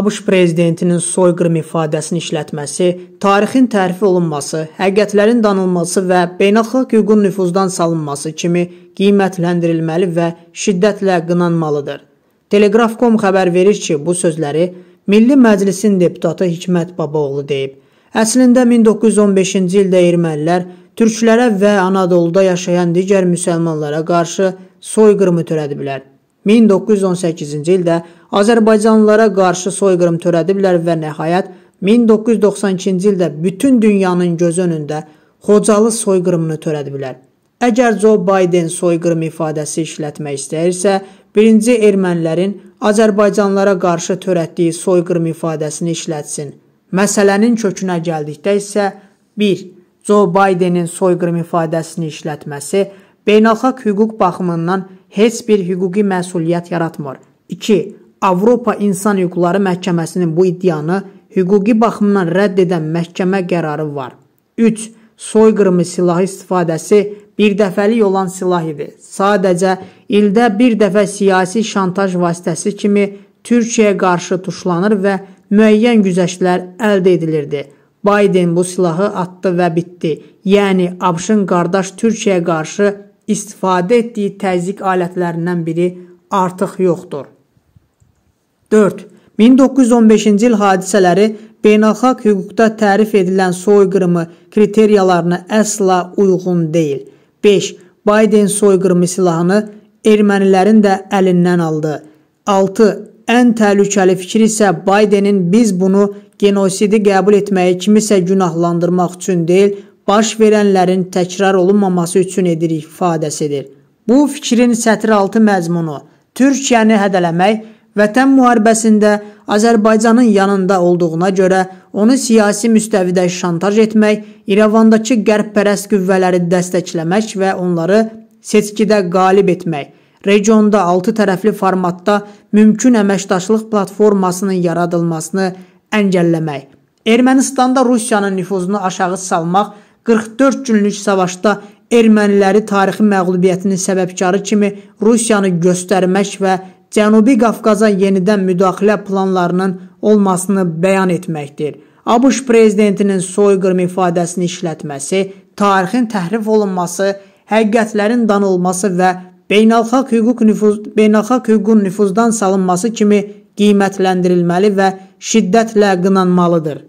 ABŞ prezidentinin soyqırım ifadəsini işlətməsi, tarixin tərfi olunması, həqiqətlərin danılması və beynəlxalq hüququn nüfuzdan salınması kimi qiymətləndirilməli və şiddətlə qınanmalıdır. Telegraf.com xəbər verir ki, bu sözləri Milli Məclisin deputatı Hikmət Babaoğlu deyib. Əslində 1915-ci ildə ermənilər türklərə və Anadoluda yaşayan digər müsəlmanlara qarşı soyqırımı törədiblər. 1918-ci ildə Azərbaycanlılara qarşı soyqırım törədiblər və nəhayət 1992-ci ildə bütün dünyanın göz önündə Xocalı soyqırımını törədiblər. Əgər Joe Biden soyqırım ifadəsi işlətmək istəyirsə, birinci ermənilərin Azərbaycanlara qarşı törətdiyi soyqırım ifadəsini işlətsin. Məsələnin kökünə gəldikdə isə 1. Joe Bidenin soyqırım ifadəsini işlətməsi beynəlxalq hüquq baxımından heç bir hüquqi məsuliyyət yaratmır. 2. Avropa İnsan Hüquqları Məhkəməsinin bu iddianı hüquqi baxımdan rədd edən məhkəmə qərarı var. 3. Soyqırımı silahı istifadəsi bir dəfəlik olan silah idi. Sadəcə ildə bir dəfə siyasi şantaj vasitəsi kimi Türkiyəyə qarşı tuşlanır və müəyyən güzəştlər əldə edilirdi. Biden bu silahı atdı və bitdi. Yəni ABŞ-ın qardaş Türkiyəyə qarşı istifadə etdiyi təzyiq alətlərindən biri artıq yoxdur. 4. 1915-ci il hadisələri beynəlxalq hüquqda tərif edilən soyqırımı kriteriyalarına əsla uyğun deyil. 5. Biden soyqırımı silahını ermənilərin də əlindən aldı. 6. Ən təhlükəli fikir isə Baydenin biz bunu genosidi qəbul etməyi kimisə günahlandırmaq üçün deyil, baş verənlərin təkrar olunmaması üçün edirik ifadəsidir. Bu fikrin sətri altı məzmunu Türkiyəni hədələmək, vətən müharibəsində Azərbaycanın yanında olduğuna görə onu siyasi müstəvidə şantaj etmək, İrəvandakı qərbpərəst qüvvələri dəstəkləmək və onları seçkidə qalib etmək regionda altı tərəfli formatda mümkün əməkdaşlıq platformasının yaradılmasını əngəlləmək, Ermənistanda Rusiyanın nüfuzunu aşağı salmaq, 44 günlük savaşda erməniləri tarixi məğlubiyyətinin səbəbkarı kimi Rusiyanı göstərmək və Cənubi Qafqaza yenidən müdaxilə planlarının olmasını bəyan etməkdir. ABŞ prezidentinin soyqırım ifadəsini işlətməsi, tarixin təhrif olunması, həqiqətlərin danılması və beynəlxalq hüquq nüfuz beynəlxalq hüququn nüfuzdan salınması kimi qiymətləndirilməli və şiddətlə qınanmalıdır.